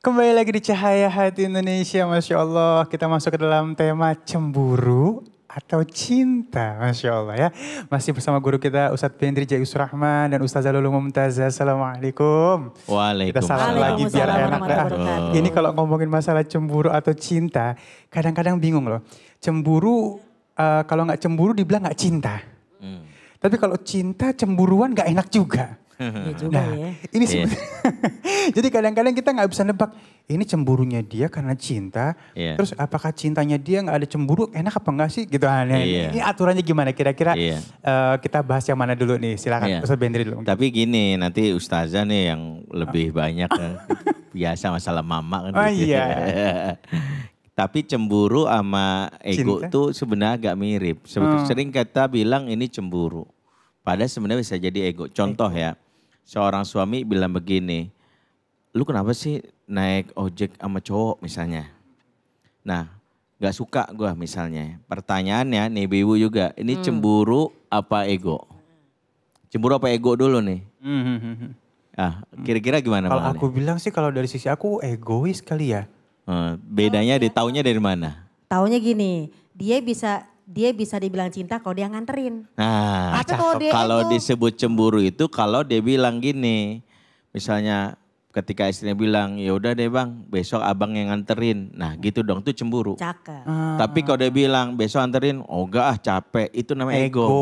Kembali lagi di Cahaya Hati Indonesia, Masya Allah. Kita masuk ke dalam tema cemburu atau cinta, Masya Allah ya. Masih bersama guru kita Ustadz Pendri Jayus Rahman dan Ustadz Lulu Mumtazah. Assalamualaikum. Waalaikumsalam. Kita salam lagi biar enak. Oh. Ini kalau ngomongin masalah cemburu atau cinta, kadang-kadang bingung loh. Cemburu, uh, kalau nggak cemburu dibilang nggak cinta. Hmm. Tapi kalau cinta cemburuan nggak enak juga. Iya juga nah, ya. Ini iya. Jadi kadang-kadang kita nggak bisa nebak ini cemburunya dia karena cinta. Yeah. Terus apakah cintanya dia nggak ada cemburu enak apa enggak sih gitu aneh. Yeah. Iya. Ini aturannya gimana kira-kira yeah. Iya. uh, kita bahas yang mana dulu nih silakan yeah. Ustaz Bendri dulu. Tapi gini nanti ustazah nih yang lebih oh. banyak kan. biasa masalah mama kan oh, Iya. Tapi cemburu sama ego Cinta. tuh sebenarnya agak mirip. Sebetulnya hmm. sering kita bilang ini cemburu. Padahal sebenarnya bisa jadi ego. Contoh ya, seorang suami bilang begini, lu kenapa sih naik ojek sama cowok misalnya? Nah, gak suka gue misalnya. Pertanyaannya nih ibu juga, ini hmm. cemburu apa ego? Cemburu apa ego dulu nih? Hmm. hmm, hmm, hmm. Ah, kira-kira gimana? Kalau aku bilang sih kalau dari sisi aku egois kali ya. Hmm, bedanya oh, di taunya dari mana? Taunya gini, dia bisa dia bisa dibilang cinta kalau dia nganterin. Nah, kalau, disebut cemburu itu kalau dia bilang gini, misalnya ketika istrinya bilang ya udah deh bang besok abang yang nganterin nah gitu dong tuh cemburu cakep ah. tapi kalau dia bilang besok anterin oh gak ah capek itu namanya ego, ego.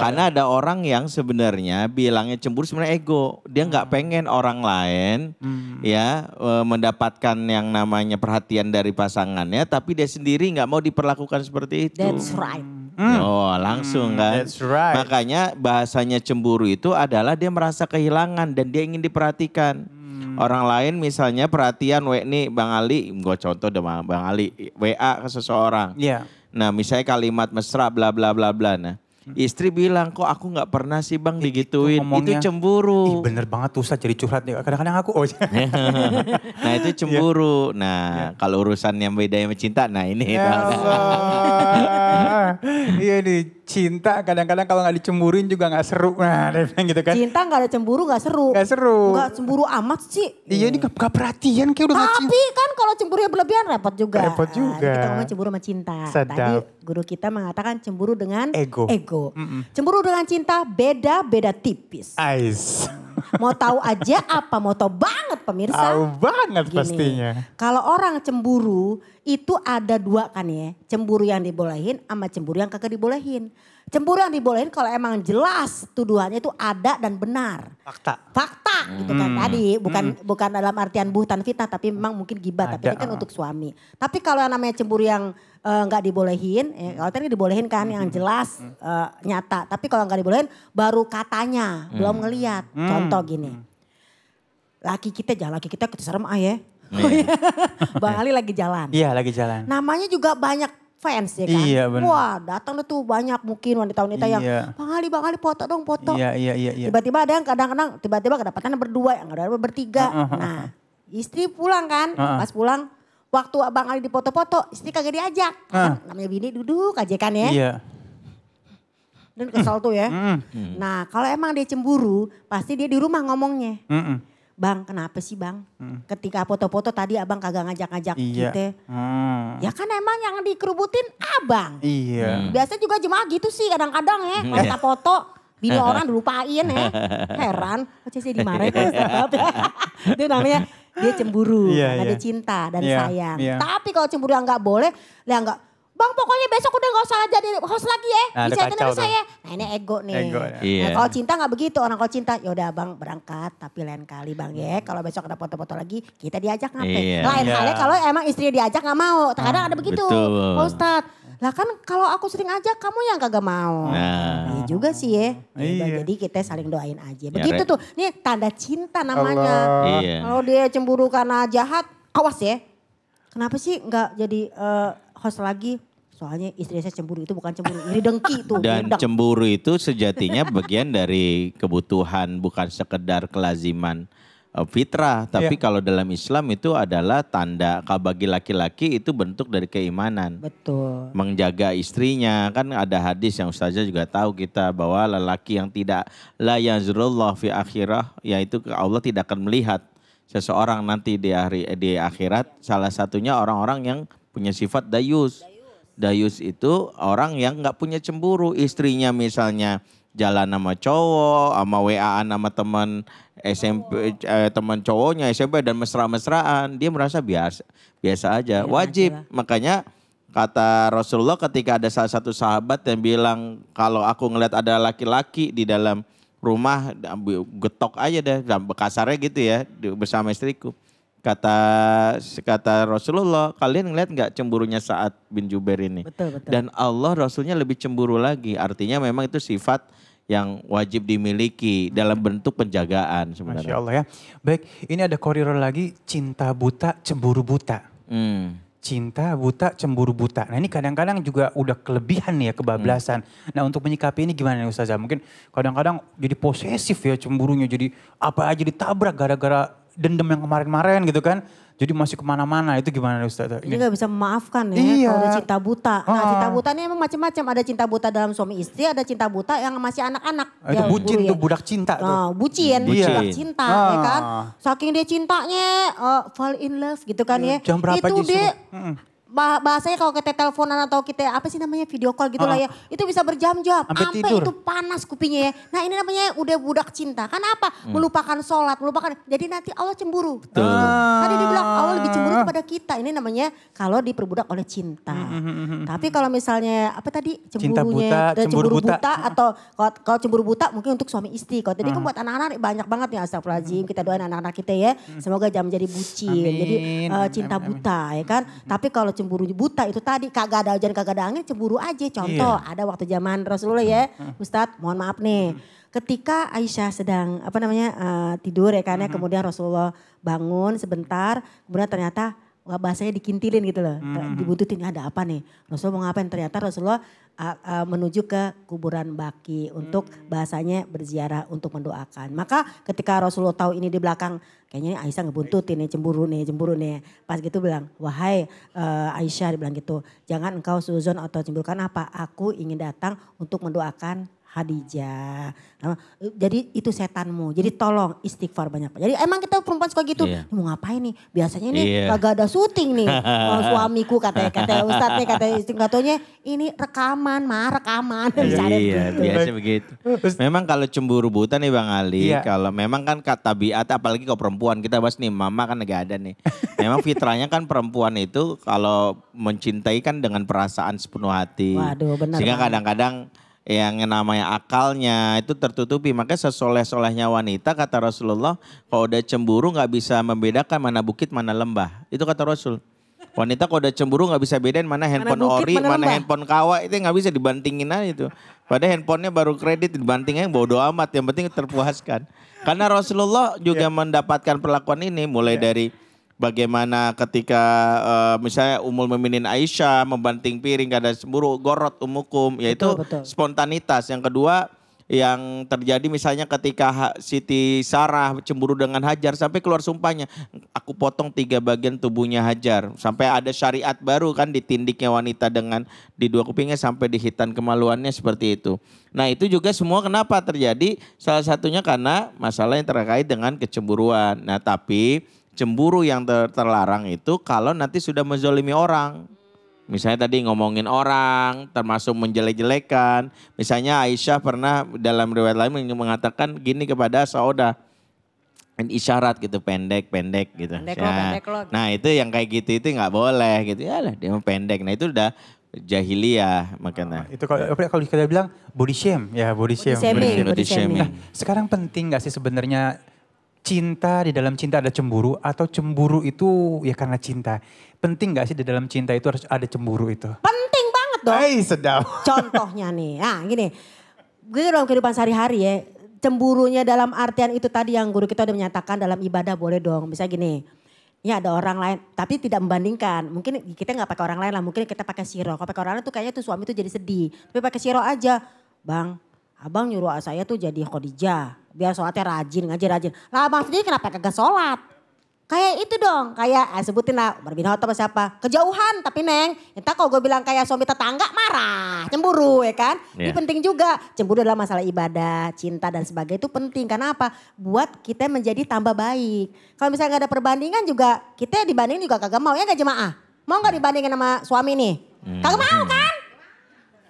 karena ada orang yang sebenarnya bilangnya cemburu sebenarnya ego dia nggak hmm. pengen orang lain hmm. ya e, mendapatkan yang namanya perhatian dari pasangannya tapi dia sendiri nggak mau diperlakukan seperti itu that's right Hmm. Oh, langsung hmm, kan. That's right. Makanya bahasanya cemburu itu adalah dia merasa kehilangan dan dia ingin diperhatikan. Hmm. Orang lain misalnya perhatian wek nih Bang Ali, gue contoh deh Bang Ali, WA ke seseorang. Iya. Yeah. Nah, misalnya kalimat mesra bla bla bla bla nah. Istri bilang kok aku nggak pernah sih bang gitu digituin. Itu, itu cemburu. Ih, bener banget tuh jadi curhat nih. Kadang-kadang aku oh. Iya. nah itu cemburu. Ya. Nah ya. kalau urusan yang beda yang mencinta, nah ini. Ya iya nih cinta kadang-kadang kalau nggak dicemburin juga nggak seru nah dia bilang gitu kan cinta nggak ada cemburu nggak seru nggak seru nggak cemburu amat sih iya ini gak, perhatian kayak udah tapi kan kalau cemburu yang berlebihan repot juga repot nah, juga nah, kita ngomong cemburu sama cinta Sedap. tadi guru kita mengatakan cemburu dengan ego ego mm -mm. cemburu dengan cinta beda beda tipis Ais. Mau tahu aja apa, mau tahu banget pemirsa. Tahu banget Gini, pastinya. Kalau orang cemburu itu ada dua kan ya. Cemburu yang dibolehin sama cemburu yang kagak dibolehin. Cemburu yang dibolehin kalau emang jelas tuduhannya itu ada dan benar. Fakta. Fakta gitu kan hmm. tadi bukan hmm. bukan dalam artian buhtan fitnah tapi memang mungkin gibah tapi ini kan ah. untuk suami. Tapi kalau yang namanya cemburu yang eh, nggak uh, dibolehin, ya, kalau tadi dibolehin kan hmm. yang jelas uh, nyata. Tapi kalau nggak dibolehin baru katanya hmm. belum ngeliat. Hmm. Contoh gini. Hmm. Laki kita jalan laki kita kita ah ya. Yeah. Bang Ali lagi jalan. Iya lagi jalan. Namanya juga banyak fans ya kan. Iya, bener. Wah datang tuh banyak mungkin wanita-wanita iya. yang Bang Ali, Bang Ali foto dong foto. Iya, iya, iya. iya. Tiba-tiba ada yang kadang-kadang tiba-tiba kedapatan berdua, yang ada bertiga. Uh, uh, uh, nah istri pulang kan, uh, uh. pas pulang waktu Bang Ali dipoto-poto istri kagak diajak. Uh. Kan, namanya bini duduk aja kan ya. Iya. Dan kesal tuh ya. Mm. Nah kalau emang dia cemburu pasti dia di rumah ngomongnya. Mm -mm. Bang, kenapa sih bang? Hmm. Ketika foto-foto tadi abang kagak ngajak-ngajak iya. gitu. Ya. Hmm. Ya kan emang yang dikerubutin abang. Iya. Hmm. Biasanya juga jemaah gitu sih kadang-kadang ya. hmm. yeah. foto, bini hmm. orang dilupain ya. Heran, kok sih dimarahin kok Itu namanya dia cemburu yeah, karena yeah. dia cinta dan yeah, sayang. Yeah. Tapi kalau cemburu yang gak boleh, ya gak Bang pokoknya besok udah gak usah jadi host lagi ya. Nah, Dicaitin sama saya. Nah ini ego nih. ya. Iya. Nah, kalau cinta gak begitu. Orang kalau cinta yaudah bang berangkat. Tapi lain kali bang ya. Hmm. Kalau besok ada foto-foto lagi kita diajak ngapain. Iya. Lain iya. halnya kalau emang istri diajak gak mau. Terkadang ah, ada begitu. Betul. Ustadz. Lah kan kalau aku sering ajak kamu yang kagak mau. Nah. Iya juga sih ya. ya iya. Jadi kita saling doain aja. Ya, begitu ya, tuh. Ini tanda cinta namanya. Iya. Kalau dia cemburu karena jahat, awas ya. Kenapa sih nggak jadi uh, host lagi? Soalnya istri saya cemburu itu bukan cemburu, ini dengki tuh. Dan Bindang. cemburu itu sejatinya bagian dari kebutuhan bukan sekedar kelaziman eh, fitrah, tapi yeah. kalau dalam Islam itu adalah tanda kalau bagi laki-laki itu bentuk dari keimanan. Betul. Menjaga istrinya kan ada hadis yang ustazah juga tahu kita bahwa lelaki yang tidak la yazrullah fi akhirah yaitu Allah tidak akan melihat seseorang nanti di hari di akhirat salah satunya orang-orang yang punya sifat dayus Dayus itu orang yang nggak punya cemburu. Istrinya misalnya jalan nama cowok, sama wa nama sama teman SMP oh. eh, teman cowoknya SMP dan mesra-mesraan, dia merasa biasa biasa aja. Ya, Wajib. Ya. Makanya kata Rasulullah ketika ada salah satu sahabat yang bilang kalau aku ngeliat ada laki-laki di dalam rumah getok aja deh, kasarnya gitu ya bersama istriku kata kata Rasulullah kalian ngeliat nggak cemburunya saat bin Jubair ini betul, betul. dan Allah Rasulnya lebih cemburu lagi artinya memang itu sifat yang wajib dimiliki hmm. dalam bentuk penjagaan sebenarnya. Masya Allah ya. Baik, ini ada koridor lagi cinta buta, cemburu buta. Hmm. Cinta buta, cemburu buta. Nah ini kadang-kadang juga udah kelebihan ya kebablasan. Hmm. Nah untuk menyikapi ini gimana nih Ustazah? Mungkin kadang-kadang jadi posesif ya cemburunya. Jadi apa aja ditabrak gara-gara dendam yang kemarin-kemarin gitu kan. Jadi masih kemana-mana itu gimana Ustaz? Ini nggak bisa memaafkan ya iya. kalau cinta buta. Nah ah. cinta buta ini emang macam-macam. Ada cinta buta dalam suami istri, ada cinta buta yang masih anak-anak. Itu ya, bucin tuh ya. budak cinta tuh. Nah, bucin, bucin. budak cinta ya ah. ya kan. Saking dia cintanya uh, fall in love gitu kan iya, ya. Jam berapa itu dia bahasanya kalau kita teleponan atau kita apa sih namanya video call gitu lah ya. Itu bisa berjam-jam. Sampai itu panas kupingnya ya. Nah ini namanya udah budak cinta. Kan apa? Hmm. Melupakan sholat, melupakan. Jadi nanti Allah cemburu. Betul. Ah. Kan tadi dibilang Allah lebih cemburu ah. kepada kita. Ini namanya kalau diperbudak oleh cinta. Hmm. hmm, hmm, hmm Tapi kalau misalnya apa tadi? Cemburunya. Cinta buta. Eh, cemburu, cemburu buta. buta atau kalau, kalau cemburu buta mungkin untuk suami istri. Kalau tadi kan buat anak-anak banyak banget ya astagfirullahaladzim. Kita doain anak-anak kita ya. Semoga jangan menjadi bucin. Amin. Jadi uh, eh, cinta amin, buta ya kan. Tapi kalau cemburu buta itu tadi kagak ada hujan kagak ada angin cemburu aja iya. contoh yeah. ada waktu zaman Rasulullah ya Ustadz mohon maaf nih hmm. ketika Aisyah sedang apa namanya uh, tidur ya karena ya, hmm. kemudian Rasulullah bangun sebentar kemudian ternyata bahasanya dikintilin gitu loh. Hmm. dibutuhin ada apa nih? Rasulullah mau ngapain? Ternyata Rasulullah menuju ke kuburan Baki untuk bahasanya berziarah untuk mendoakan. Maka ketika Rasulullah tahu ini di belakang kayaknya Aisyah ngebuntut ini cemburu nih, cemburu nih. Pas gitu bilang, "Wahai uh, Aisyah," dibilang gitu, "jangan engkau suzon atau cemburu karena apa? Aku ingin datang untuk mendoakan Hadijah. E, jadi itu setanmu. Jadi tolong istighfar banyak. Jadi emang kita perempuan suka gitu. Yeah. Mau ngapain nih? Biasanya nih yeah. kagak ada syuting nih. oh, suamiku katanya, katanya Ustadz nih, katanya istighfarnya ini rekaman, mah rekaman. Iya, yeah, gitu. Iya, biasa begitu. Memang kalau cemburu buta nih Bang Ali, yeah. kalau memang kan kata tabiat apalagi kalau perempuan kita bahas nih mama kan gak ada nih. Memang fitranya kan perempuan itu kalau mencintai kan dengan perasaan sepenuh hati. Waduh, benar. Sehingga kadang-kadang yang namanya akalnya itu tertutupi. maka sesoleh-solehnya wanita kata Rasulullah kalau udah cemburu nggak bisa membedakan mana bukit mana lembah. Itu kata Rasul. Wanita kalau udah cemburu nggak bisa bedain mana handphone mana bukit, ori, mana, mana handphone kawa itu nggak bisa dibantingin aja itu. Padahal handphonenya baru kredit dibantingnya bodo amat. Yang penting terpuaskan. Karena Rasulullah juga yeah. mendapatkan perlakuan ini mulai yeah. dari bagaimana ketika uh, misalnya Umul meminin Aisyah membanting piring kada semburu gorot umukum yaitu betul, betul. spontanitas yang kedua yang terjadi misalnya ketika Siti Sarah cemburu dengan Hajar sampai keluar sumpahnya aku potong tiga bagian tubuhnya Hajar sampai ada syariat baru kan ditindiknya wanita dengan di dua kupingnya sampai dihitan kemaluannya seperti itu. Nah itu juga semua kenapa terjadi salah satunya karena masalah yang terkait dengan kecemburuan. Nah tapi Cemburu yang ter terlarang itu kalau nanti sudah menzolimi orang. Misalnya tadi ngomongin orang, termasuk menjelek-jelekan. Misalnya Aisyah pernah dalam riwayat lain mengatakan gini kepada Sauda. Isyarat gitu, pendek-pendek gitu. Pendek ya. pendek lo. Nah itu yang kayak gitu itu nggak boleh gitu. Ya lah dia pendek. Nah itu udah jahiliyah makanya. Ah, itu kalau ya, kalau kita bilang body shame ya body shame. Body shaming, body shaming. Body shaming. Nah, sekarang penting nggak sih sebenarnya cinta di dalam cinta ada cemburu atau cemburu itu ya karena cinta. Penting gak sih di dalam cinta itu harus ada cemburu itu? Penting banget dong. Hai sedap. Contohnya nih, nah gini. Gue dalam kehidupan sehari-hari ya, cemburunya dalam artian itu tadi yang guru kita udah menyatakan dalam ibadah boleh dong. Bisa gini, ya ada orang lain tapi tidak membandingkan mungkin kita nggak pakai orang lain lah mungkin kita pakai siro kalau pakai orang lain tuh kayaknya tuh suami tuh jadi sedih tapi pakai siro aja bang abang nyuruh saya tuh jadi Khadijah biar sholatnya rajin, ngaji rajin. Lah abang sendiri kenapa kagak sholat? Kayak itu dong, kayak eh, sebutin lah Umar bin Khattab siapa. Kejauhan tapi Neng, entah kalau gue bilang kayak suami tetangga marah, cemburu ya kan. Yeah. Ini iya. penting juga, cemburu adalah masalah ibadah, cinta dan sebagainya itu penting. Karena apa? Buat kita menjadi tambah baik. Kalau misalnya gak ada perbandingan juga, kita dibandingin juga kagak mau ya gak jemaah. Mau gak dibandingin sama suami nih? Hmm. Kagak mau kan?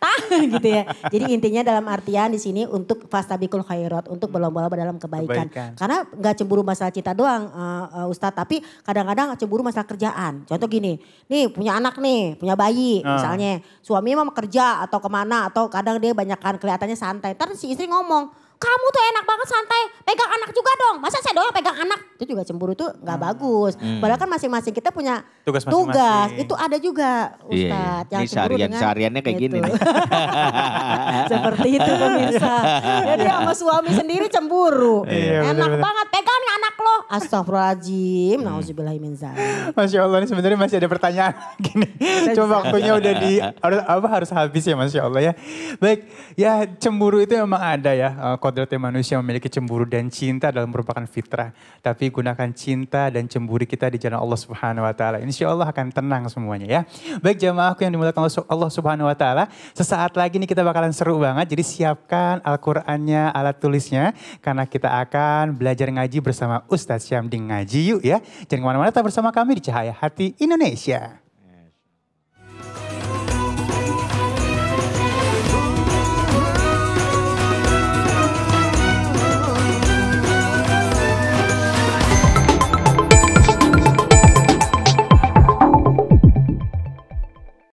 gitu ya. Jadi intinya dalam artian di sini untuk fastabikul khairat, untuk berlomba-lomba dalam kebaikan. kebaikan. Karena nggak cemburu masalah cita doang uh, uh, Ustadz, tapi kadang-kadang cemburu masalah kerjaan. Contoh gini, nih punya anak nih, punya bayi uh. misalnya, Suami mau kerja atau kemana atau kadang dia banyak kan kelihatannya santai. Terus si istri ngomong, kamu tuh enak banget santai, pegang anak juga dong. Masa saya doang pegang anak? Itu juga cemburu tuh nggak hmm. bagus. Hmm. Padahal kan masing-masing kita punya tugas, masing -masing. tugas. Itu ada juga iya, iya. Ustadz. yeah, Yang Ini seharian, dengan sehariannya kayak gitu. gini. Seperti itu pemirsa. Jadi ya, sama suami sendiri cemburu. Yeah, iya, enak bener, banget, pegang nih anak lo. Astagfirullahaladzim, hmm. Masya Allah ini sebenarnya masih ada pertanyaan gini. Coba waktunya udah di, harus, apa, harus habis ya Masya Allah ya. Baik, ya cemburu itu memang ada ya eh, kodratnya manusia memiliki cemburu dan cinta dalam merupakan fitrah. Tapi gunakan cinta dan cemburu kita di jalan Allah Subhanahu wa taala. Insya Allah akan tenang semuanya ya. Baik jamaahku yang dimuliakan Allah Subhanahu wa taala, sesaat lagi nih kita bakalan seru banget. Jadi siapkan Al-Qur'annya, alat tulisnya karena kita akan belajar ngaji bersama Ustadz Syamding Ngaji yuk ya. Jangan kemana-mana tetap bersama kami di Cahaya Hati Indonesia.